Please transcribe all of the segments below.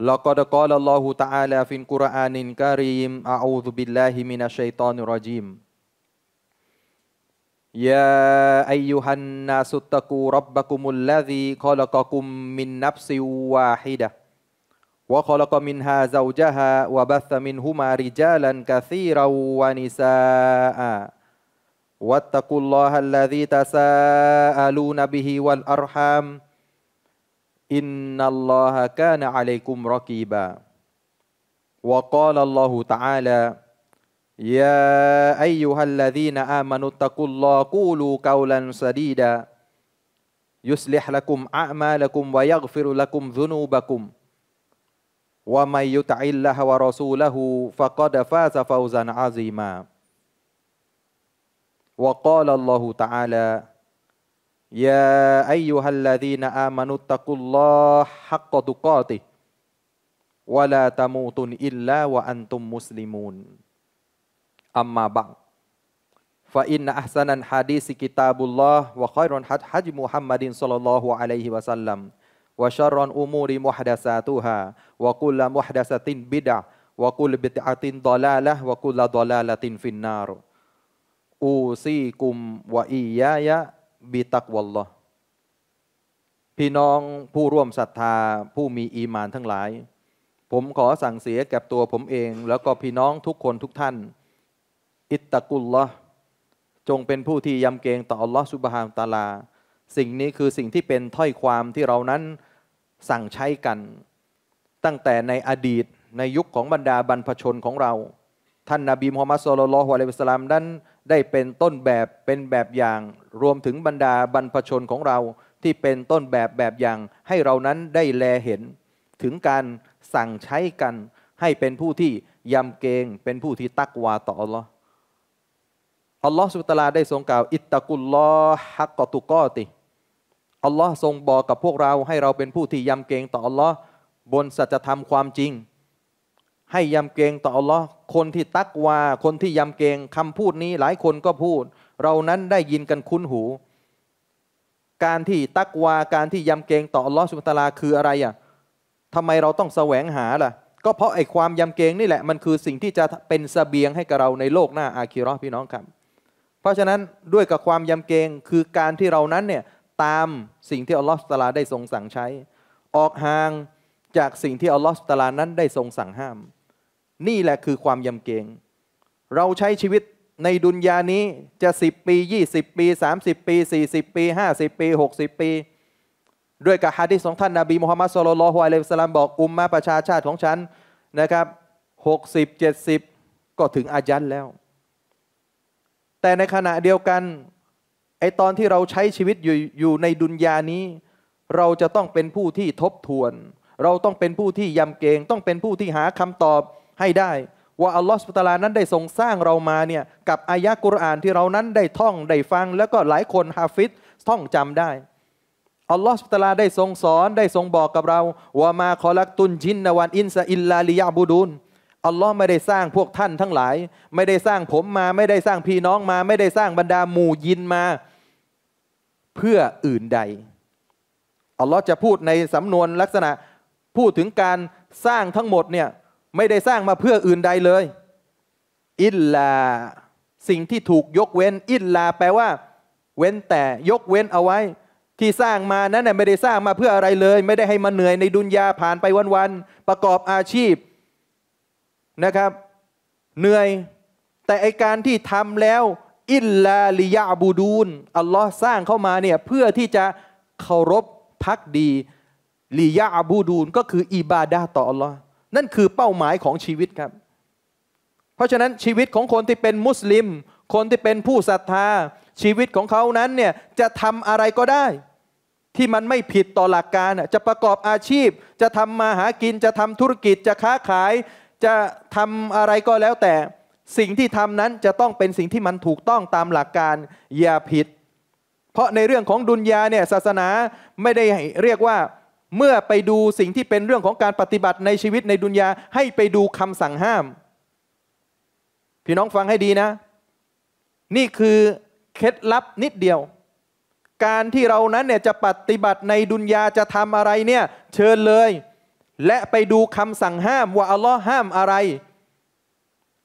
لقد قال الله تعالى في القرآن الكريم أعوذ بالله من الشيطان الرجيم يا أيها الناس اتقوا ربكم الذي خلقكم من نفس واحدة وخلق منها زوجها وبث منهما رجالا كثيرا ونساء واتقوا الله الذي تساءلون به والأرحام إن الله كان عليكم رقيبا وقال الله تعالى يا أيها الذين آمنوا اتقوا الله قولوا قولا سديدا يصلح لكم أعمالكم ويغفر لكم ذنوبكم ومن يطع الله ورسوله فقد فاز فوزا عظيما وقال الله تعالى Ya ayyuhalladzina amanu taqullaha haqqa tuqatih wa la tamutun illa wa antum muslimun. Amma ba'd. Fa inna ahsanan hadisi kitabullah wa khairun hadji Muhammadin sallallahu alaihi wasallam wa syarran umuri muhdatsatuha wa kullu muhdatsatin bid'ah wa kullu bid'atin dalalah wa kullu dalalatin finnar. Usikum wa iyaya บิตักวัลลอพี่น้องผู้ร่วมศรัทธาผู้มีอีมานทั้งหลาย ผมขอสั่งเสียแก่ตัวผมเอง แล้วก็พี่น้องทุกคนทุกท่านอิตตะกุลละจงเป็นผู้ที่ยำเกรงต่ออัลลอฮฺสุบฮานตาลา สิ่งนี้คือสิ่งที่เป็นถ้อยความที่เรานั้นสั่งใช้กัน ตั้งแต่ในอดีตในยุคของบรรดาบรรพชนของเรา ท่านนาบีมุฮัมมัดสอลลัลฮอะลัยฮิสลามนั้นได้เป็นต้นแบบเป็นแบบอย่างรวมถึงบรรดาบรรพชนของเราที่เป็นต้นแบบแบบอย่างให้เรานั้นได้แลเห็น ถึงการสั่งใช้กันให้เป็นผู้ที่ยำเกรงเป็นผู้ที่ตักวาต่ออัลลอฮ์อัลลอฮ์สุตลาได้ทรงกล่าวอิตตะกุลลอฮักกตุกอติอัลลอฮ์ทรงบอกกับพวกเราให้เราเป็นผู้ที่ยำเกรงต่ออัลลอฮ์บนสัจธรรมความจริงให้ยำเกรงต่ออัลลอฮ์คนที่ตักวาคนที่ยำเกรงคำพูดนี้หลายคนก็พูด เรานั้นได้ยินกันคุ้นหู การที่ตักวาการที่ยำเกรงต่ออัลลอฮ์สุบตาลาคืออะไรอ่ะทำไมเราต้องแสวงหาล่ะก็เพราะไอ้ความยำเกรงนี่แหละมันคือสิ่งที่จะเป็นสเสบียงให้กับเราในโลกหน้าอาคิรอพี่น้องครับเพราะฉะนั้นด้วยกับความยำเกรงคือการที่เรานั้นเนี่ยตามสิ่งที่อัลลอฮ์สุบตาลาได้ทรงสั่งใช้ ออกห่างจากสิ่งที่อัลลอฮ์สุบตาลานั้นได้ทรงสั่งห้ามนี่แหละคือความยำเกรง เราใช้ชีวิตในดุนยานี้จะ 10 ปี 20 ปี 30 ปี 40 ปี 50 ปี 60 ปี ด้วยกับฮะดิษของท่านนาบีมุฮัมมัดสุลลัลฮุอะลัยฮิสลามบอก อุมมาประชาชาติของฉัน นะครับ 60 70 ก็ถึงอายันแล้ว แต่ในขณะเดียวกันไอตอนที่เราใช้ชีวิตอยู่อยู่ในดุนยานี้ เราจะต้องเป็นผู้ที่ทบทวน เราต้องเป็นผู้ที่ยำเกรงต้องเป็นผู้ที่หาคำตอบให้ได้ว่าอัลลอฮฺสุตลานั้นได้ทรงสร้างเรามาเนี่ยกับอายะกุรอานที่เรานั้นได้ท่องได้ฟัง แล้วก็หลายคนฮาฟิซท่องจำได้อัลลอฮฺสุตลาได้ทรงสอนได้ทรงบอกกับเรา ว่ามาคอลักตุนจินนวันอินซาอิลลาลิยาบูดูนอัลลอฮ์ไม่ได้สร้างพวกท่านทั้งหลายไม่ได้สร้างผมมา ไม่ได้สร้างพี่น้องมา ไม่ได้สร้างบรรดาหมู่ยินมา เพื่ออื่นใดอัลลอฮ์จะพูดในสำนวนลักษณะพูดถึงการสร้างทั้งหมดเนี่ยไม่ได้สร้างมาเพื่ออื่นใดเลย อิลลาสิ่งที่ถูกยกเว้น อิลลาแปลว่า เว้นแต่ยกเว้นเอาไว้ ที่สร้างมานั้นไม่ได้สร้างมาเพื่ออะไรเลย ไม่ได้ให้มาเหนื่อยในดุนยาผ่านไปวันๆประกอบอาชีพนะครับ เหนื่อยแต่ไอการที่ทำแล้วอิลลาลิยาบูดูนอัลลอฮ์สร้างเข้ามาเนี่ยเพื่อที่จะเคารพพักดีลิยาบูดูน ก็คืออิบาดาต่ออัลลอฮ์นั่นคือเป้าหมายของชีวิตครับ เพราะฉะนั้นชีวิตของคนที่เป็นมุสลิม คนที่เป็นผู้ศรัทธา ชีวิตของเขานั้นเนี่ยจะทำอะไรก็ได้ ที่มันไม่ผิดต่อหลักการจะประกอบอาชีพ จะทำมาหากินจะทำธุรกิจจะค้าขายจะทำอะไรก็แล้วแต่ สิ่งที่ทำนั้นจะต้องเป็นสิ่งที่มันถูกต้องตามหลักการอย่าผิด เพราะในเรื่องของดุนยาเนี่ยศาสนาไม่ได้เรียกว่าเมื่อไปดูสิ่งที่เป็นเรื่องของการปฏิบัติในชีวิตในดุนยาให้ไปดูคำสั่งห้าม พี่น้องฟังให้ดีนะ นี่คือเคล็ดลับนิดเดียว การที่เรานั้นเนี่ยจะปฏิบัติในดุนยาจะทำอะไรเนี่ย เชิญเลย และไปดูคำสั่งห้ามว่าอัลลอฮ์ห้ามอะไร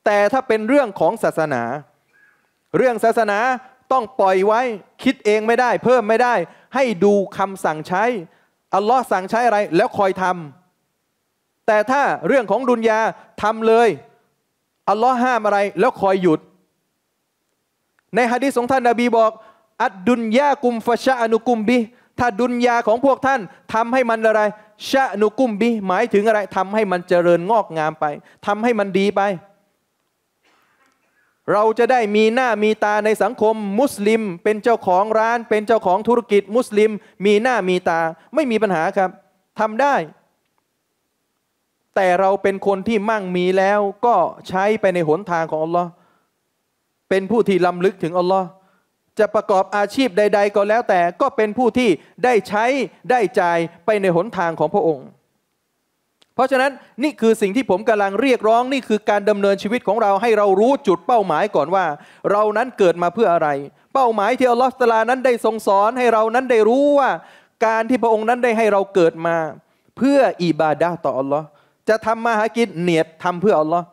แต่ถ้าเป็นเรื่องของศาสนา เรื่องศาสนาต้องปล่อยไว้ คิดเองไม่ได้ เพิ่มไม่ได้ ให้ดูคำสั่งใช้อัลลอฮ์สั่งใช้อะไร แล้วคอยทำ แต่ถ้าเรื่องของดุนยาทำเลยอัลลอฮ์ห้ามอะไรแล้วคอยหยุด ในฮะดีษของท่านนาบีบอก อัดดุนยากุมฟะชะอนุกุมบิถ้าดุนยาของพวกท่านทำให้มันอะไรชะอนุกุมบิหมายถึงอะไรทำให้มันเจริญงอกงามไป ทำให้มันดีไปเราจะได้มีหน้ามีตาในสังคมมุสลิมเป็นเจ้าของร้าน เป็นเจ้าของธุรกิจมุสลิมมีหน้ามีตาไม่มีปัญหาครับทำได้ แต่เราเป็นคนที่มั่งมีแล้วก็ใช้ไปในหนทางของอัลลอฮ์เป็นผู้ที่ล้ำลึกถึงอัลลอฮ์จะประกอบอาชีพใด ๆ ก็แล้วแต่ก็เป็นผู้ที่ได้ใช้ได้จ่าย ไปในหนทางของพระองค์เพราะฉะนั้นนี่คือสิ่งที่ผมกำลังเรียกร้องนี่คือการดำเนินชีวิตของเราให้เรารู้จุดเป้าหมายก่อนว่า เรานั้นเกิดมาเพื่ออะไร เป้าหมายที่อัลลอฮฺตาลานั้นได้ทรงสอนให้เรานั้นได้รู้ว่า การที่พระองค์นั้นได้ให้เราเกิดมา เพื่ออิบาดะต่ออัลลอฮ์จะทำมาหากินเนียดทำเพื่ออัลลอฮ์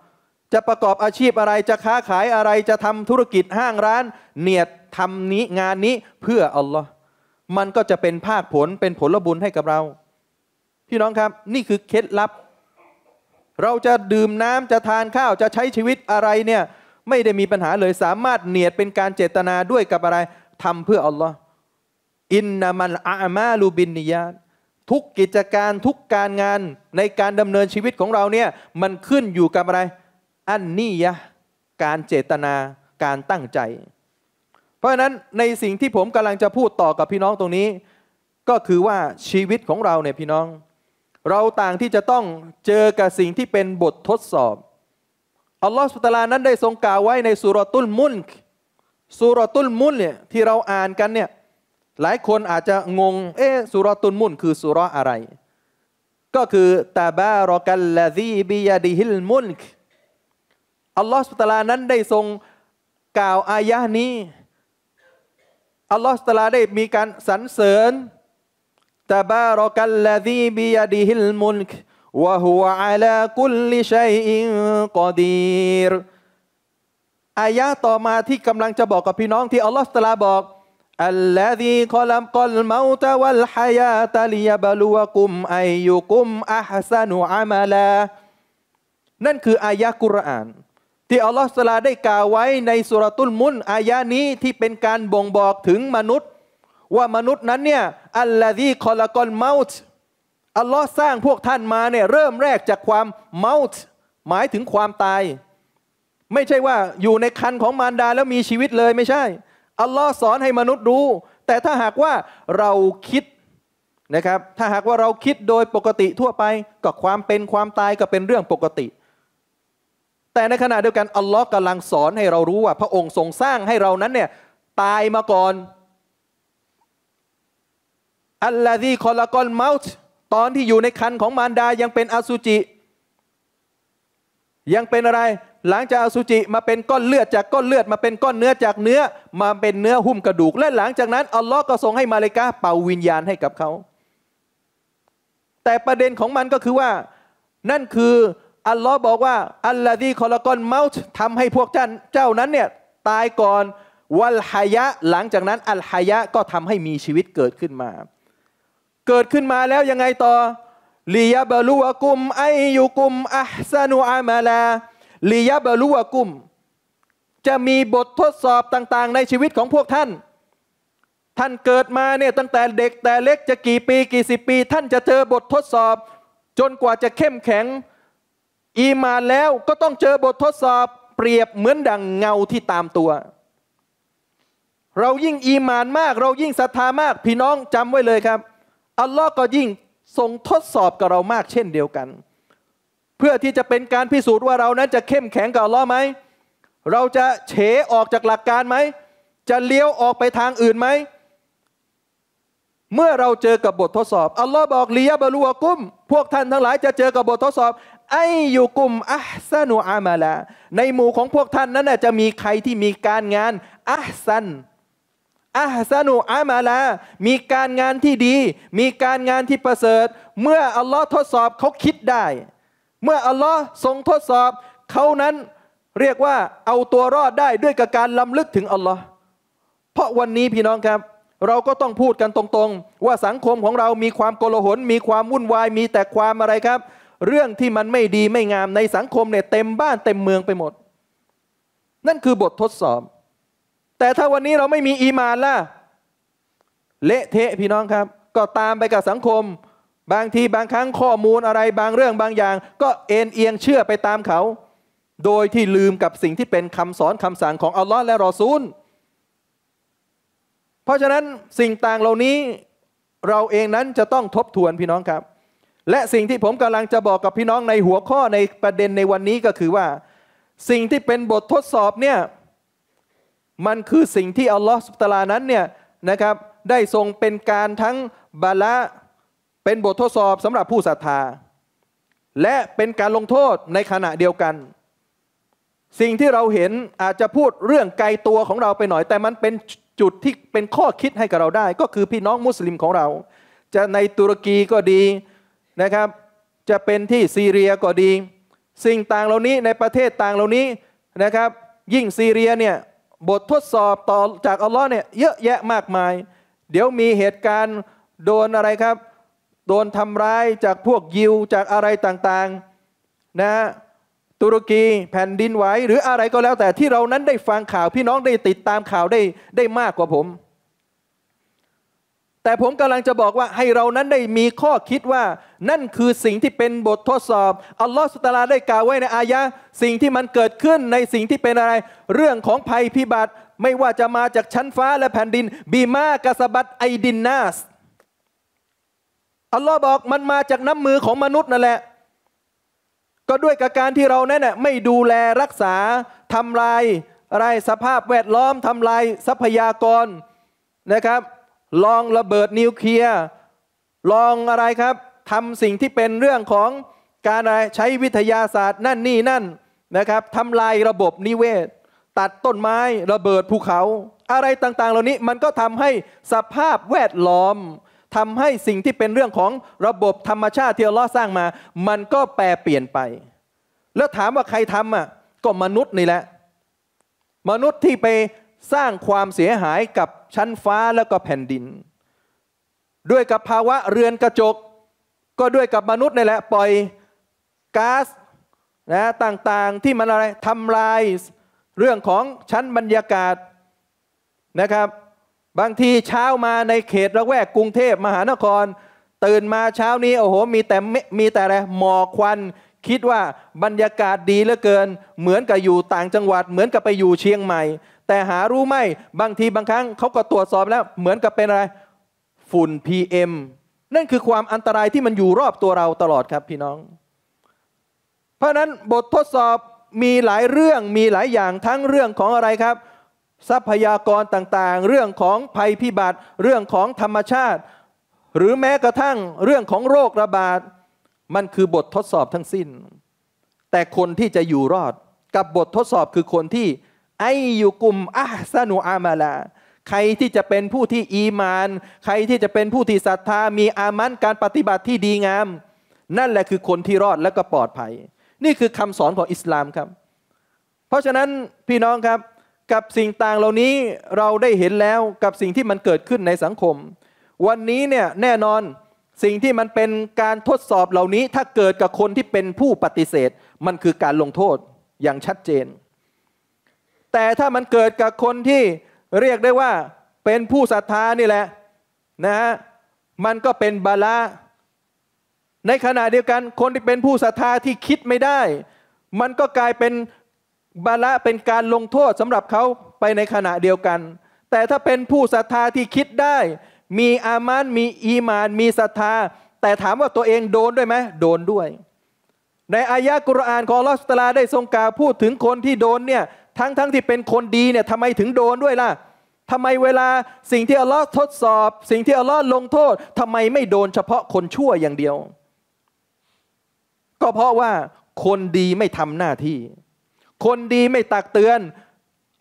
จะประกอบอาชีพอะไรจะค้าขายอะไรจะทำธุรกิจห้างร้านเนียดทำนี้งานนี้เพื่ออัลลอฮ์มันก็จะเป็นภาคผลเป็นผลบุญให้กับเราพี่น้องครับ นี่คือเคล็ดลับ เราจะดื่มน้ำจะทานข้าวจะใช้ชีวิตอะไรเนี่ย ไม่ได้มีปัญหาเลยสามารถเนียดเป็นการเจตนาด้วยกับอะไร ทำเพื่ออัลลอฮ์อินนามันอามาลูบินนิยาทุกกิจการทุกการงานในการดำเนินชีวิตของเราเนี่ย มันขึ้นอยู่กับอะไร อันนี้ยะการเจตนาการตั้งใจ เพราะฉะนั้นในสิ่งที่ผมกำลังจะพูดต่อกับพี่น้องตรงนี้ ก็คือว่าชีวิตของเราเนี่ยพี่น้องเราต่างที่จะต้องเจอกับสิ่งที่เป็นบททดสอบ อัลลอฮฺสุตลานั้นได้ทรงกล่าวไว้ในสุรตุลมุลสุรตุลมุลเนี่ยที่เราอ่านกันเนี่ยหลายคนอาจจะงง เอ๊สุรตุลมุลคือสุรอะไร ก็คือตาบารอกัลลาซีบียาดิฮิลมุลอัลลอฮฺสุตลานั้นได้ทรงกล่าวอายะนี้ อัลลอฮฺสุตลาได้มีการสรรเสริญตบารักัลลซีบิยดิฮิลมุลกวะฮุวะอาลาคุลชัยอินกอดีรอายะต่อมาที่กำลังจะบอกกับพี่น้องที่อัลลอฮฺตลาบอกอัลลอฮีคอลัมกอลเมาตะวัลฮายาตลิยบลูวกุมอายุกุมอัซานุอามาลานั่นคืออายะกุรอาน ที่อัลลอฮฺตสลาได้กล่าวไว้ในสุรตุลมุนอายะนี้ที่เป็นการบ่งบอกถึงมนุษยว่ามนุษย์นั้นเนี่ยอัลลอฮีคอลกอนเมาต์อัลลอฮ์สร้างพวกท่านมาเนี่ยเริ่มแรกจากความเมาต์หมายถึงความตาย ไม่ใช่ว่าอยู่ในคันของมารดาแล้วมีชีวิตเลยไม่ใช่ อัลลอฮ์สอนให้มนุษย์รู้ แต่ถ้าหากว่าเราคิดนะครับถ้าหากว่าเราคิดโดยปกติทั่วไป ก็ความเป็นความตายก็เป็นเรื่องปกติ แต่ในขณะเดียวกันอัลลอฮ์กำลังสอนให้เรารู้ว่าพระองค์ทรงสร้างให้เรานั้นเนี่ยตายมาก่อนอัลลาดีคอลากอนเมาส์ตอนที่อยู่ในคันของมารดายังเป็นอสุจิ ยังเป็นอะไรหลังจากอสุจิมาเป็นก้อนเลือดจากก้อนเลือดมาเป็นก้อนเนื้อจากเนื้อมาเป็นเนื้อหุ้มกระดูก และหลังจากนั้นอัลลอฮ์ก็ทรงให้มาเลกาเป่าวิญญาณให้กับเขา แต่ประเด็นของมันก็คือว่า นั่นคืออัลลอฮ์บอกว่าอัลลาดีคอลากอนเมาส์ทำให้พวกเจ้านั้นเนี่ยตายก่อนวัลฮายะ หลังจากนั้น อัลฮายะก็ทำให้มีชีวิตเกิดขึ้นมาเกิดขึ้นมาแล้วยังไงต่อลียาบลูวกุมไอยุกุมอัพซานูอามาลาลียาบลูวกุม จะมีบททดสอบต่างๆในชีวิตของพวกท่าน ท่านเกิดมาเนี่ยตั้งแต่เด็กแต่เล็กจะกี่ปีกี่สิบปี ท่านจะเจอบททดสอบ จนกว่าจะเข้มแข็ง อีมานแล้วก็ต้องเจอบททดสอบ เปรียบเหมือนดังเงาที่ตามตัว เรายิ่งอีมานมากเรายิ่งศรัทธามากพี่น้องจำไว้เลยครับอัลลอฮ์ก็ยิ่งทรงทดสอบกับเรามาก เช่นเดียวกัน เพื่อที่จะเป็นการพิสูจน์ว่าเรานั้นจะเข้มแข็งกับอัลลอฮ์ไหมเราจะเฉออกจากหลักการไหมจะเลี้ยวออกไปทางอื่นไหมเมื่อเราเจอกับบททดสอบอัลลอฮ์บอกลียบาลูวกุมพวกท่านทั้งหลายจะเจอกับบททดสอบ ไออยู่กลุ่มอัซานูอามาลาในหมู่ของพวกท่านนั้นจะมีใครที่มีการงานอัซันอาสนุอามาลามีการงานที่ดีมีการงานที่ประเสริฐ เมื่ออัลลอฮ์ทดสอบเขาคิดได้ เมื่ออัลลอฮ์ทรงทดสอบเขานั้นเรียกว่าเอาตัวรอดได้ด้วยกับการล้ำลึกถึงอัลลอฮ์เพราะวันนี้พี่น้องครับ เราก็ต้องพูดกันตรงๆ ว่าสังคมของเรามีความโกลาหลมีความวุ่นวายมีแต่ความอะไรครับ เรื่องที่มันไม่ดีไม่งามในสังคมเนี่ยเต็มบ้านเต็มเมืองไปหมด นั่นคือบททดสอบแต่ถ้าวันนี้เราไม่มีอีมานล่ะ เละเทะพี่น้องครับก็ตามไปกับสังคม บางทีบางครั้งข้อมูลอะไรบางเรื่องบางอย่าง ก็เอ็นเอียงเชื่อไปตามเขา โดยที่ลืมกับสิ่งที่เป็นคำสอนคำสั่งของอัลลอฮ์และรอซูลเพราะฉะนั้นสิ่งต่างเหล่านี้เราเองนั้นจะต้องทบทวนพี่น้องครับ และสิ่งที่ผมกำลังจะบอกกับพี่น้องในหัวข้อในประเด็นในวันนี้ก็คือว่า สิ่งที่เป็นบททดสอบเนี่ยมันคือสิ่งที่อัลลอฮฺสุบตลานั้นเนี่ยนะครับได้ทรงเป็นการทั้งบาละ เป็นบททดสอบสำหรับผู้ศรัทธา และเป็นการลงโทษในขณะเดียวกัน สิ่งที่เราเห็นอาจจะพูดเรื่องไกลตัวของเราไปหน่อยแต่มันเป็นจุดที่เป็นข้อคิดให้กับเราได้ ก็คือพี่น้องมุสลิมของเรา จะในตุรกีก็ดีนะครับ จะเป็นที่ซีเรียก็ดี สิ่งต่างเหล่านี้ในประเทศต่างเหล่านี้นะครับยิ่งซีเรียเนี่ยบททดสอบต่อจากอัลลอฮ์เนี่ยเยอะแยะมากมาย เดี๋ยวมีเหตุการณ์โดนอะไรครับ โดนทำร้ายจากพวกยิวจากอะไรต่างๆนะตุรกีแผ่นดินไหวหรืออะไรก็แล้วแต่ที่เรานั้นได้ฟังข่าวพี่น้องได้ติดตามข่าวได้ได้มากกว่าผมแต่ผมกำลังจะบอกว่าให้เรานั้นได้มีข้อคิดว่า นั่นคือสิ่งที่เป็นบททดสอบ อัลลอฮฺสุตลาได้กล่าวไว้ในอายะสิ่งที่มันเกิดขึ้นในสิ่งที่เป็นอะไร เรื่องของภัยพิบัติไม่ว่าจะมาจากชั้นฟ้าและแผ่นดิน บีมากาสบัตไอดินนาสอัลลอฮ์บอกมันมาจากน้ำมือของมนุษย์นั่นแหละ ก็ด้วยกับการที่เราเนี่ยไม่ดูแลรักษาทำลายอะไรสภาพแวดล้อมทำลายทรัพยากรนะครับลองระเบิดนิวเคลียร์ ลองอะไรครับทำสิ่งที่เป็นเรื่องของการใช้วิทยาศาสตร์นั่นนี่นั่นนะครับทำลายระบบนิเวศ ตัดต้นไม้ ระเบิดภูเขา อะไรต่างๆ เหล่านี้มันก็ทำให้สภาพแวดล้อมทำให้สิ่งที่เป็นเรื่องของระบบธรรมชาติที่เราสร้างมา มันก็แปรเปลี่ยนไป แล้วถามว่าใครทำอ่ะ ก็มนุษย์นี่แหละ มนุษย์ที่ไปสร้างความเสียหายกับชั้นฟ้าแล้วก็แผ่นดิน ด้วยกับภาวะเรือนกระจก ก็ด้วยกับมนุษย์นี่แหละ ปล่อยก๊าซนะต่างๆที่มันอะไรทำลาย เรื่องของชั้นบรรยากาศนะครับ บางทีเช้ามาในเขตระแวกกรุงเทพมหานคร ตื่นมาเช้านี้โอ้โหมีแต่มีแต่อะไรหมอกควัน คิดว่าบรรยากาศดีเหลือเกินเหมือนกับอยู่ต่างจังหวัดเหมือนกับไปอยู่เชียงใหม่แต่หารู้ไม่บางทีบางครั้งเขาก็ตรวจสอบแล้วเหมือนกับเป็นอะไร ฝุ่น PM นั่นคือความอันตรายที่มันอยู่รอบตัวเราตลอดครับพี่น้อง เพราะนั้นบททดสอบมีหลายเรื่องมีหลายอย่างทั้งเรื่องของอะไรครับ ทรัพยากรต่างๆ เรื่องของภัยพิบัติเรื่องของธรรมชาติ หรือแม้กระทั่งเรื่องของโรคระบาดมันคือบททดสอบทั้งสิ้น แต่คนที่จะอยู่รอดกับบททดสอบคือคนที่ไอยุกุมอัสนุอามาลา ใครที่จะเป็นผู้ที่อีมาน ใครที่จะเป็นผู้ที่ศรัทธา มีอามันการปฏิบัติที่ดีงาม นั่นแหละคือคนที่รอดและก็ปลอดภัย นี่คือคำสอนของอิสลามครับ เพราะฉะนั้นพี่น้องครับกับสิ่งต่างเหล่านี้เราได้เห็นแล้วกับสิ่งที่มันเกิดขึ้นในสังคม วันนี้เนี่ยแน่นอนสิ่งที่มันเป็นการทดสอบเหล่านี้ถ้าเกิดกับคนที่เป็นผู้ปฏิเสธ มันคือการลงโทษอย่างชัดเจนแต่ถ้ามันเกิดกับคนที่เรียกได้ว่าเป็นผู้ศรัทธานี่แหละนะฮะมันก็เป็นบาละในขณะเดียวกัน คนที่เป็นผู้ศรัทธาที่คิดไม่ได้ มันก็กลายเป็นบาละเป็นการลงโทษสำหรับเขาไปในขณะเดียวกัน แต่ถ้าเป็นผู้ศรัทธาที่คิดได้ มีอามานมีอีมาน มีศรัทธา แต่ถามว่าตัวเองโดนด้วยไหมโดนด้วย ในอายะกุรอานของลอสตลาได้ทรงกล่าวพูดถึงคนที่โดนเนี่ยทั้งๆทที่เป็นคนดีเนี่ยทำไมถึงโดนด้วยล่ะทำไมเวลาสิ่งที่อัลลอฮ์ทดสอบ สิ่งที่อัลลอฮ์ลงโทษทำไมไม่โดนเฉพาะคนชั่วอย่างเดียว ก็เพราะว่าคนดีไม่ทำหน้าที่ คนดีไม่ตักเตือน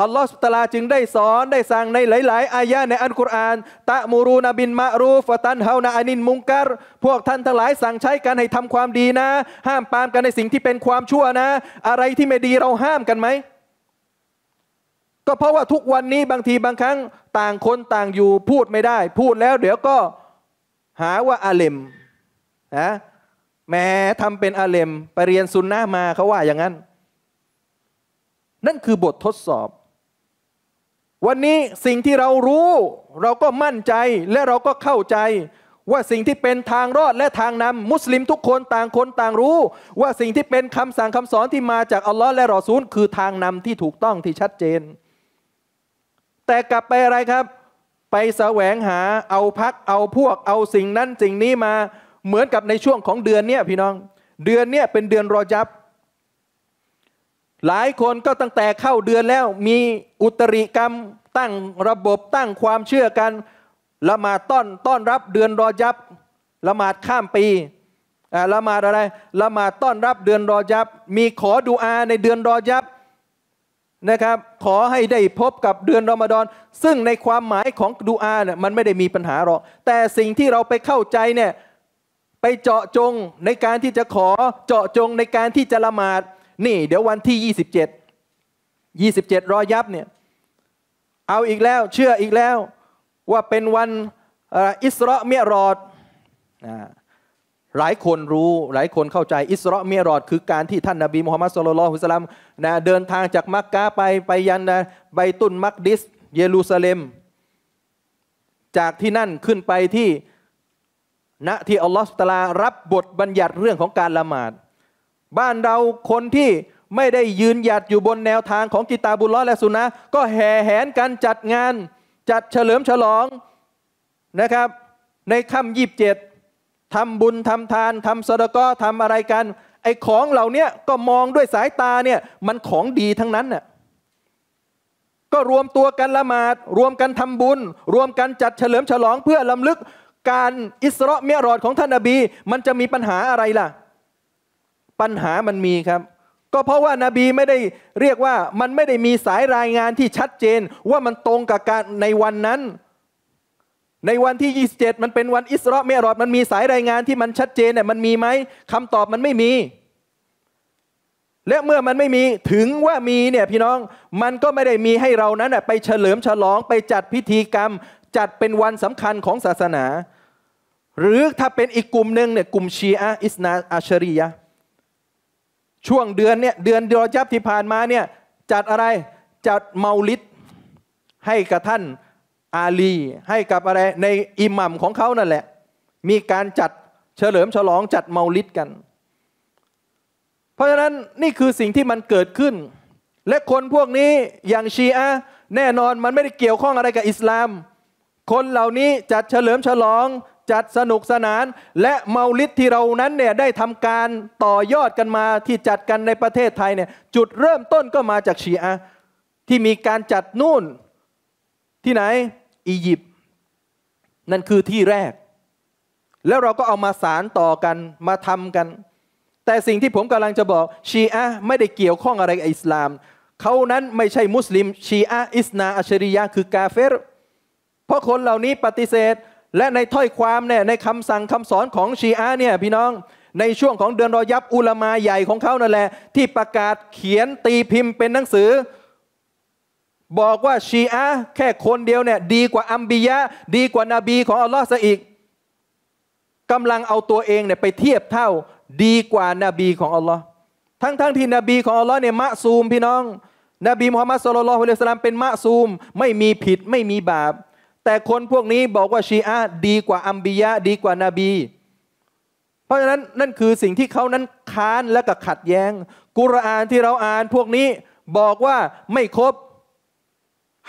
อัลลอฮ์สุตลาจึงได้สอนได้สั่งในหลาย ๆอายะในอัลกุรอาน ตะมูรูนบินมะรูฟตันเฮานาอานินมุงกัรพวกท่านทั้งหลายสั่งใช้กันให้ทำความดีนะ ห้ามปามกันในสิ่งที่เป็นความชั่วนะ อะไรที่ไม่ดีเราห้ามกันไหมก็เพราะว่าทุกวันนี้บางทีบางครั้ง ต่างคนต่างอยู่พูดไม่ได้ พูดแล้ว เดี๋ยวก็หาว่าอาเลมนะแม้ทำเป็นอาเลมไปเรียนซุนนะมาเขาว่าอย่างนั้นนั่นคือบททดสอบ วันนี้สิ่งที่เรารู้ เราก็มั่นใจและเราก็เข้าใจว่าสิ่งที่เป็นทางรอดและทางนำมุสลิมทุกคนต่างคนต่างรู้ ว่าสิ่งที่เป็นคำสั่งคำสอนที่มาจากอัลลอฮ์และรอซูล คือ ทางนำที่ถูกต้องที่ชัดเจนแต่กลับไปอะไรครับ ไปแสวงหาเอาพักเอาพวกเอาสิ่งนั้นสิ่งนี้มาเหมือนกับในช่วงของเดือนเนี้ยพี่น้อง เดือนเนี้ยเป็นเดือนรอจับ หลายคนก็ตั้งแต่เข้าเดือนแล้วมีอุตริกรรมตั้งระบบตั้งความเชื่อกันละหมาดต้อนต้อนรับเดือนรอจับละหมาดข้ามปีละหมาดอะไรละหมาดต้อนรับเดือนรอจับมีขอดุอาในเดือนรอจับนะครับขอให้ได้พบกับเดือนรอมฎอนซึ่งในความหมายของดูอาเนี่ยมันไม่ได้มีปัญหาหรอก แต่สิ่งที่เราไปเข้าใจเนี่ยไปเจาะจงในการที่จะขอเจาะจงในการที่จะละหมาด นี่เดี๋ยววันที่ 27 27รอยับเนี่ยเอาอีกแล้วเชื่ออีกแล้วว่าเป็นวันอิสระเมียรอดอ่าหลายคนรู้หลายคนเข้าใจอิสราเมียรอดคือการที่ท่านนาบีมูฮัมมัดสุลลัลฮุสลามนะเดินทางจากมักกะไปไปยันนะไปตุนมักดิส เยรูซาเล็ม จากที่นั่นขึ้นไปที่ณนะที่ อัลลอฮฺตลา รับบทบัญญัติเรื่องของการละหมาด บ้านเราคนที่ไม่ได้ยืนหยัดอยู่บนแนวทางของกิตาบุลลอและสุนนะก็แห่แหนกันจัดงานจัดเฉลิมฉลองนะครับ ในค่ำยีิบเจ็ดทำบุญ ทำทาน ทำสดก็ทำอะไรกัน ไอ้ของเหล่านี้ก็มองด้วยสายตาเนี่ยมันของดีทั้งนั้นน่ะก็รวมตัวกันละหมาด รวมกันทำบุญ รวมกันจัดเฉลิมฉลองเพื่อลำลึกการอิสระเมียรอดของท่านนาบี มันจะมีปัญหาอะไรล่ะ ปัญหามันมีครับ ก็เพราะว่านาบีไม่ได้เรียกว่ามันไม่ได้มีสายรายงานที่ชัดเจนว่ามันตรงกับการในวันนั้นในวันที่ 27 มันเป็นวันอิสราเมรอดมันมีสายรายงานที่มันชัดเจนเนี่ยมันมีไหมคำตอบมันไม่มี และเมื่อมันไม่มีถึงว่ามีเนี่ยพี่น้องมันก็ไม่ได้มีให้เรานั้นไปเฉลิมฉลองไปจัดพิธีกรรม จัดเป็นวันสำคัญของศาสนา หรือถ้าเป็นอีกกลุ่มหนึ่งเนี่ยกลุ่มชีอะอิสนาอัชรียะช่วงเดือนเนี่ยเดือนดอจับที่ผ่านมาเนี่ยจัดอะไรจัดเมาลิดให้กับท่านอาลีให้กับอะไรในอิหมัมของเขานั่นแหละ มีการจัดเฉลิมฉลองจัดเมาลิดกัน เพราะฉะนั้นนี่คือสิ่งที่มันเกิดขึ้น และคนพวกนี้อย่างชีอะแน่นอนมันไม่ได้เกี่ยวข้องอะไรกับอิสลาม คนเหล่านี้จัดเฉลิมฉลองจัดสนุกสนาน และเมาลิดที่เรานั้นเนี่ยได้ทำการต่อยอดกันมาที่จัดกันในประเทศไทยเนี่ย จุดเริ่มต้นก็มาจากชีอะที่มีการจัดนู่นที่ไหนอียิปต์นั่นคือที่แรก แล้วเราก็เอามาสารต่อกันมาทำกัน แต่สิ่งที่ผมกำลังจะบอกชีอะไม่ได้เกี่ยวข้องอะไรกับอิสลาม เขานั้นไม่ใช่มุสลิม ชีอะอิสนาอัชริยะคือกาเฟร เพราะคนเหล่านี้ปฏิเสธและในถ้อยความเนี่ยในคำสั่งคำสอนของชีอะเนี่ย พี่น้องในช่วงของเดือนรอยับอุลามาใหญ่ของเขานั่นแหละที่ประกาศเขียนตีพิมพ์เป็นหนังสือบอกว่าชีอะแค่คนเดียวเนี่ยดีกว่าอัมบียะ ดีกว่านาบีของอัลลอฮ์ซะอีกกำลังเอาตัวเองเนี่ยไปเทียบเท่าดีกว่านาบีของอัลลอฮ์ทั้งๆทที่นบีของอัลลอฮ์เนี่ยมะซูม พี่น้อง นบีมุฮัมมัดสุลลัลฮุลสลามเป็นมะซูมไม่มีผิดไม่มีบาป แต่คนพวกนี้บอกว่าชีอะดีกว่าอัมบียะ ดีกว่านาบี เพราะฉะนั้นนั่นคือสิ่งที่เขานั้นค้านและก็ขัดแย้ง กุรอานที่เราอ่านพวกนี้บอกว่าไม่ครบ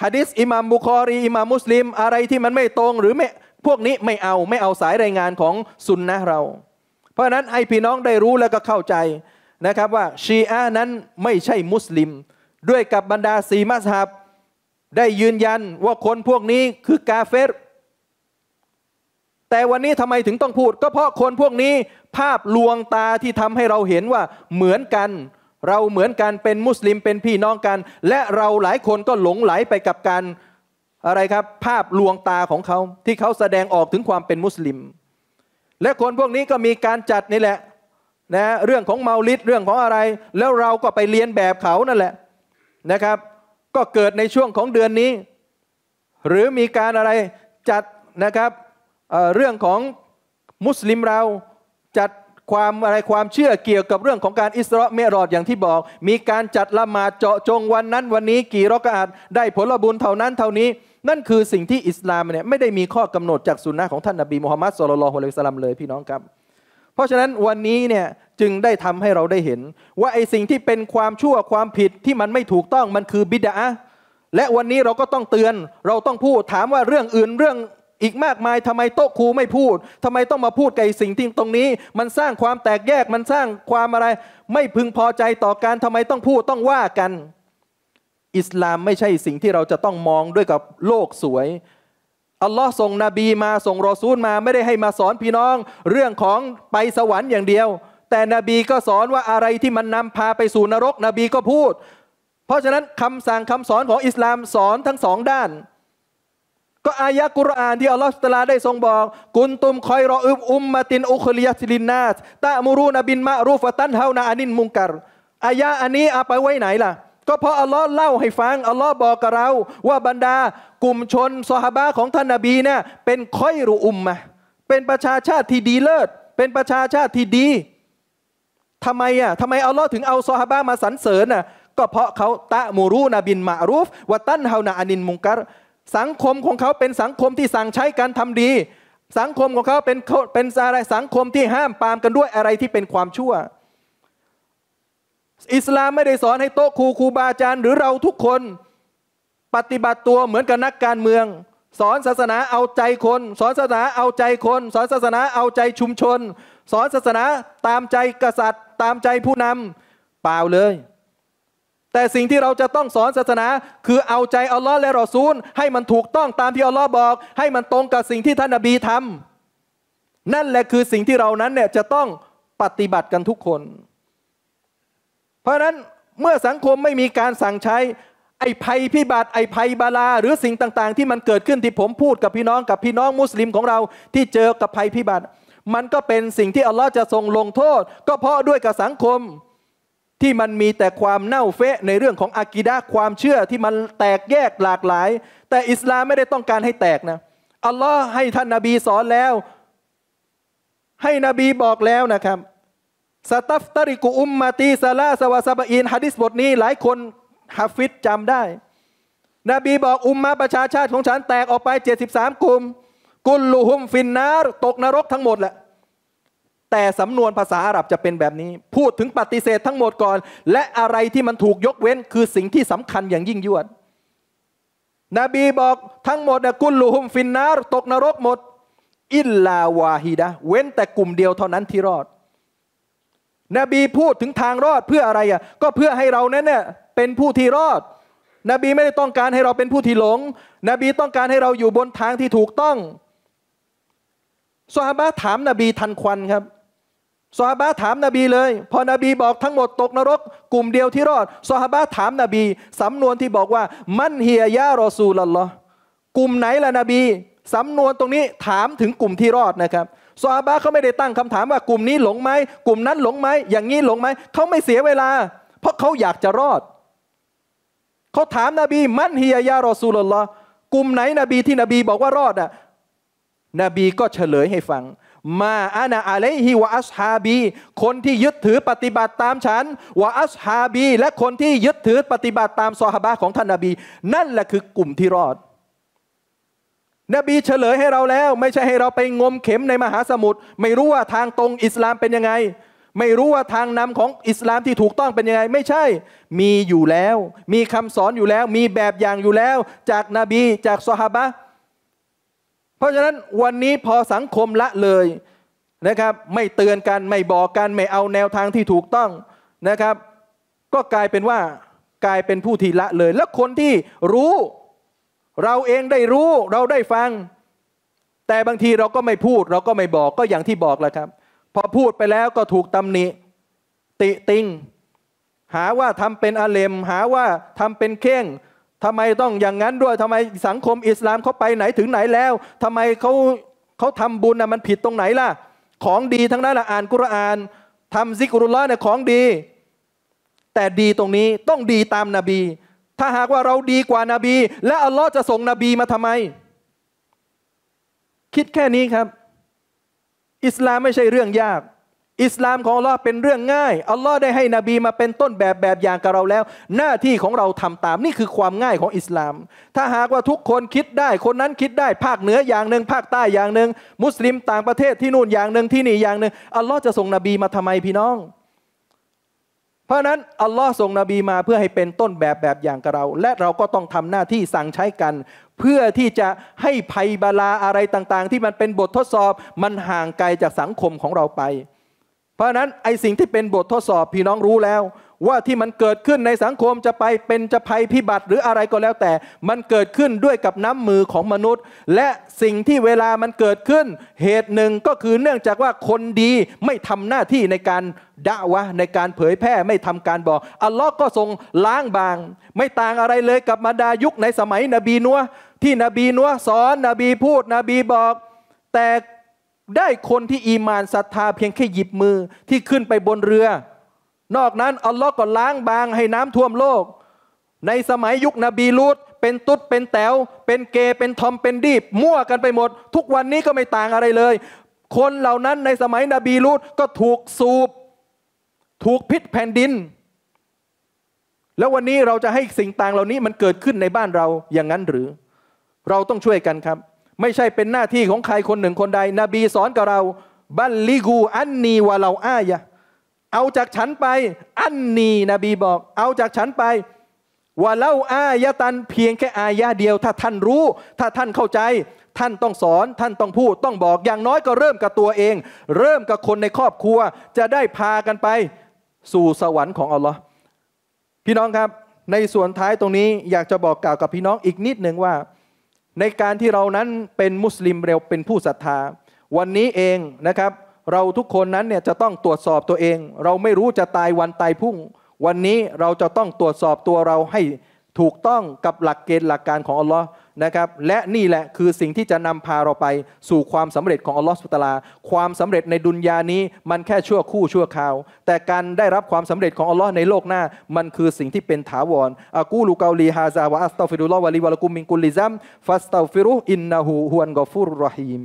ฮะดิษอิมามบุคอรีอิมามมุสลิมอะไรที่มันไม่ตรงหรือไม่พวกนี้ไม่เอาไม่เอาสายรายงานของสุนนะเรา เพราะฉะนั้น ไอพี่น้องได้รู้แล้วก็เข้าใจนะครับว่าชีอะนั้นไม่ใช่มุสลิม ด้วยกับบรรดาสีมัสฮับได้ยืนยันว่าคนพวกนี้คือกาเฟรแต่วันนี้ทำไมถึงต้องพูด ก็เพราะคนพวกนี้ภาพลวงตาที่ทำให้เราเห็นว่าเหมือนกันเราเหมือนกันเป็นมุสลิมเป็นพี่น้องกัน และเราหลายคนก็หลงไหลไปกับการอะไรครับ ภาพลวงตาของเขาที่เขาแสดงออกถึงความเป็นมุสลิม และคนพวกนี้ก็มีการจัดนี่แหละนะเรื่องของเมาลิดเรื่องของอะไร แล้วเราก็ไปเรียนแบบเขานั่นแหละนะครับ ก็เกิดในช่วงของเดือนนี้ หรือมีการอะไรจัดนะครับเเรื่องของมุสลิมเราจัดความอะไรความเชื่อเกี่ยวกับเรื่องของการอิสระเมรอดอย่างที่บอก มีการจัดละหมาดเจาะจงวันนั้น วันนี้กี่รอกอาดได้ผลบุญเท่านั้นเท่านี้ นั่นคือสิ่งที่อิสลามเนี่ยไม่ได้มีข้อกำหนดจากสุนนะของท่านนบีมูฮัมมัดสุลลัลฮุลัยฮิสลามเลยพี่น้องครับเพราะฉะนั้นวันนี้เนี่ยจึงได้ทำให้เราได้เห็น ว่าไอสิ่งที่เป็นความชั่วความผิดที่มันไม่ถูกต้องมันคือบิดาและวันนี้เราก็ต้องเตือน เราต้องพูดถามว่าเรื่องอื่นเรื่องอีกมากมายทำไมโต๊ะครูไม่พูด ทำไมต้องมาพูดกับสิ่งที่ตรงนี้ มันสร้างความแตกแยกมันสร้างความอะไร ไม่พึงพอใจต่อการทำไมต้องพูดต้องว่ากัน อิสลามไม่ใช่สิ่งที่เราจะต้องมองด้วยกับโลกสวย อัลลอฮ์ส่งนบีมาส่งรอซูลมาไม่ได้ให้มาสอนพี่น้อง เรื่องของไปสวรรค์อย่างเดียว แต่นบีก็สอนว่าอะไรที่มันนำพาไปสู่นรกนบีก็พูด เพราะฉะนั้นคำสั่งคำสอนของอิสลามสอนทั้งสองด้านก็อายะกุรอาน ที่อัลลอฮฺตลาได้ทรงบอกกุนตุม คอยรออุบอุมมาตินอุคลียติลินนาสตะมูรูนบินมารูฟตันเฮานาอานินมุงกัรอายะอันนี้เอาไปไว้ไหนล่ะก็เพราะอัลลอฮ์เล่าให้ฟังอัลลอฮ์บอกกับเราว่าบรรดา กลุ่มชนซฮาบะของท่านนบีเนี่ยเป็นคอยรูอุมมาเป็นประชาชาติที่ดีเลิศเป็นประชาชาติที่ดีทำไมอ่ะทำไมอัลลอฮ์ถึงเอาซอฮาบะมาสรรเสริญอ่ะก็เพราะเขาตะมูรูนบินมารูฟวะตันเฮานาอานินมุงกัรสังคมของเขาเป็นสังคมที่สั่งใช้การทำดี สังคมของเขาเป็นเป็นอะไรสังคมที่ห้ามปามกันด้วยอะไรที่เป็นความชั่ว อิสลามไม่ได้สอนให้โต๊ะครูครูบาอาจารย์ หรือเราทุกคน ปฏิบัติตัวเหมือนกับนักการเมือง สอนศาสนาเอาใจคน สอนศาสนาเอาใจคน สอนศาสนาเอาใจชุมชน สอนศาสนาตามใจกษัตริย์ตามใจผู้นำเปล่าเลยแต่สิ่งที่เราจะต้องสอนศาสนา คือเอาใจอัลลอฮ์และรอซูล ให้มันถูกต้องตามที่อัลลอฮ์บอกให้มันตรงกับสิ่งที่ท่านนบีทำนั่นแหละคือสิ่งที่เรานั้นเนี่ยจะต้องปฏิบัติกันทุกคน เพราะนั้นเมื่อสังคมไม่มีการสั่งใช้ไอ้ภัยพิบัติไอ้ภัยบาลา หรือสิ่งต่างๆที่มันเกิดขึ้นที่ผมพูดกับพี่น้องกับพี่น้องมุสลิมของเราที่เจอกับภัยพิบัติ มันก็เป็นสิ่งที่อัลลอฮ์จะทรงลงโทษ ก็เพราะด้วยกับสังคมที่มันมีแต่ความเน่าเฟะในเรื่องของอากีดะความเชื่อที่มันแตกแยกหลากหลาย แต่อิสลามไม่ได้ต้องการให้แตกนะอัลลอฮ์ให้ท่านนาบีสอนแล้ว ให้นบีบอกแล้วนะครับ สตัฟตริกุอุมมาตีซาลาสวาซาบอินฮะดิษบทนี้ หลายคนฮะฟิดจำได้ นบีบอกอุมมาประชาชาติของฉันแตกออกไป 73กลุ่มกุลลูฮุมฟินนารตกนรกทั้งหมดแหละแต่สำนวนภาษาอาหรับจะเป็นแบบนี้ พูดถึงปฏิเสธทั้งหมดก่อน และอะไรที่มันถูกยกเว้นคือสิ่งที่สำคัญอย่างยิ่งยวด นบีบอกทั้งหมดกุลลูฮุมฟินนารตกนรกหมด อิลลาวาฮิดะเว้นแต่กลุ่มเดียวเท่านั้นที่รอด นบีพูดถึงทางรอดเพื่ออะไรอ่ะก็เพื่อให้เรานั้นเนี่ยเป็นผู้ที่รอด นบีไม่ได้ต้องการให้เราเป็นผู้ที่หลง นบีต้องการให้เราอยู่บนทางที่ถูกต้องสฮาบะถาม นบีทันควันครับซอฮาบะถามนบีเลย พอนบี บอกทั้งหมด ตกนรก กลุ่มเดียวที่รอดซอฮาบะถามนบีสำนวนที่บอกว่า มันเฮียยารอซูลลอกลุ่มไหนล่ะนบีสำนวนตรงนี้ถามถึงกลุ่มที่รอดนะครับซอฮาบะเขาไม่ได้ตั้งคำถามว่า กลุ่มนี้หลงไหมกลุ่มนั้นหลงไหมอย่างนี้หลงไหมเขาไม่เสียเวลา เพราะเขาอยากจะรอด เขาถามนบี มันเฮียยารอซูลลอกลุ่มไหนนบีที่นบีบอกว่ารอดอ่ะนบีก็เฉลยให้ฟังมาอานาอะเลฮิวะอัสฮาบี คนที่ยึดถือปฏิบัติตามฉันวะอัสฮาบี และคนที่ยึดถือปฏิบัติตาม ซอฮาบะของท่านนาบี นั่นแหละคือกลุ่มที่รอด นบีเฉลยให้เราแล้ว ไม่ใช่ให้เราไปงมเข็มในมหาสมุทรไม่รู้ว่าทางตรงอิสลามเป็นยังไง ไม่รู้ว่าทางนำของอิสลามที่ถูกต้องเป็นยังไงไม่ใช่ มีอยู่แล้ว มีคำสอนอยู่แล้วมีแบบอย่างอยู่แล้ว จากนาบีจากซอฮาบะเพราะฉะนั้นวันนี้พอสังคมละเลยนะครับ ไม่เตือนกันไม่บอกกันไม่เอาแนวทางที่ถูกต้องนะครับ ก็กลายเป็นว่า กลายเป็นผู้ที่ละเลยแล้วคนที่รู้ เราเองได้รู้ เราได้ฟัง แต่บางทีเราก็ไม่พูด เราก็ไม่บอกก็อย่างที่บอกแหละครับ พอพูดไปแล้วก็ถูกตำหนิติติง หาว่าทำเป็นอาเลมหาว่าทำเป็นเข่งทำไมต้องอย่างนั้นด้วยทำไมสังคมอิสลามเขาไปไหนถึงไหนแล้ว ทำไมเขาเขาทำบุญนะมันผิดตรงไหนล่ะของดีทั้งนั้นละอ่านกุรอาน ทำซิกุรุลละเนี่ยของดี แต่ดีตรงนี้ต้องดีตามนาบี ถ้าหากว่าเราดีกว่านาบี และอัลลอฮ์จะส่งนบีมาทำไม คิดแค่นี้ครับ อิสลามไม่ใช่เรื่องยากอิสลามของอัลลอฮ์เป็นเรื่องง่าย อัลลอฮ์ได้ให้นบีมาเป็นต้นแบบแบบอย่างกับเราแล้ว หน้าที่ของเราทำตามนี่คือความง่ายของอิสลาม ถ้าหากว่าทุกคนคิดได้ คนนั้นคิดได้ภาคเหนืออย่างหนึ่งภาคใต้อย่างหนึ่งมุสลิมต่างประเทศที่นู่นอย่างหนึ่งที่นี่อย่างหนึ่งอัลลอฮ์จะส่งนบีมาทำไมพี่น้อง เพราะนั้นอัลลอฮ์ส่งนบีมาเพื่อให้เป็นต้นแบบแบบอย่างกับเรา และเราก็ต้องทำหน้าที่สั่งใช้กัน เพื่อที่จะให้ภัยบาลาอะไรต่างๆ ที่มันเป็นบททดสอบมันห่างไกลจากสังคมของเราไปพราะะนั้นไอสิ่งที่เป็นบททดสอบพี่น้องรู้แล้ว ว่าที่มันเกิดขึ้นในสังคมจะไปเป็นจะภัยพิบัติหรืออะไรก็แล้วแต่มันเกิดขึ้นด้วยกับน้ำมือของมนุษย์ และสิ่งที่เวลามันเกิดขึ้นเหตุหนึ่งก็คือเนื่องจากว่าคนดีไม่ทำหน้าที่ในการด่าวะในการเผยแพร่ไม่ทำการบอกอัลลอฮ์ก็ทรงล้างบาง ไม่ต่างอะไรเลยกับมาดายุคในสมัยนบีนัวที่นบีนัวสอนนบีพูดนบีบอก แต่ได้คนที่อีมานศรัทธาเพียงแค่หยิบมือที่ขึ้นไปบนเรือ นอกนั้นอัลลอฮ์ก็ล้างบาง ให้น้ำท่วมโลก ในสมัยยุคนบีลูดเป็นตุ๊ดเป็นแต๋วเป็นเกย์เป็นทอมเป็นดีบ มั่วกันไปหมด ทุกวันนี้ก็ไม่ต่างอะไรเลย คนเหล่านั้นในสมัยนบีลูดก็ถูกสูบถูกพิษแผ่นดิน แล้ววันนี้เราจะให้สิ่งต่างเหล่านี้มันเกิดขึ้นในบ้านเราอย่างนั้นหรือ เราต้องช่วยกันครับไม่ใช่เป็นหน้าที่ของใครคนหนึ่งคนใด นบีสอนกับเรา บัลลิกู อันนีวะเราอายะเอาจากฉันไป อันนีนบีบอก เอาจากฉันไปว่าเล่าอายะตัน เพียงแค่อายะเดียว ถ้าท่านรู้ ถ้าท่านเข้าใจ ท่านต้องสอนท่านต้องพูด ต้องบอก อย่างน้อยก็เริ่มกับตัวเอง เริ่มกับคนในครอบครัวจะได้พากันไป สู่สวรรค์ของอัลลอฮ์พี่น้องครับ ในส่วนท้ายตรงนี้อยากจะบอกกล่าวกับพี่น้องอีกนิดหนึ่งว่าในการที่เรานั้นเป็นมุสลิมเร็วเป็นผู้ศรัทธา วันนี้เองนะครับเราทุกคนนั้นเนี่ยจะต้องตรวจสอบตัวเอง เราไม่รู้จะตายวันตายพุ่ง วันนี้เราจะต้องตรวจสอบตัวเราให้ถูกต้องกับหลักเกณฑ์หลักการของอัลลอฮ์นะครับและนี่แหละ คือสิ่งที่จะนำพาเราไป สู่ความสำเร็จของอัลลอฮฺสุตลา ความสำเร็จในดุนยานี้มันแค่ชั่วคู่ชั่วคราว แต่การได้รับความสำเร็จของอัลลอฮ์ในโลกหน้า มันคือสิ่งที่เป็นถาวรอากูลูกาลีฮาซาวะอัสตอฟิรุลลอฮฺวะลิวะลกุมมิงกุลิซัมฟัสตอฟิรุอินนาหูฮวนกอฟรุรรฮีม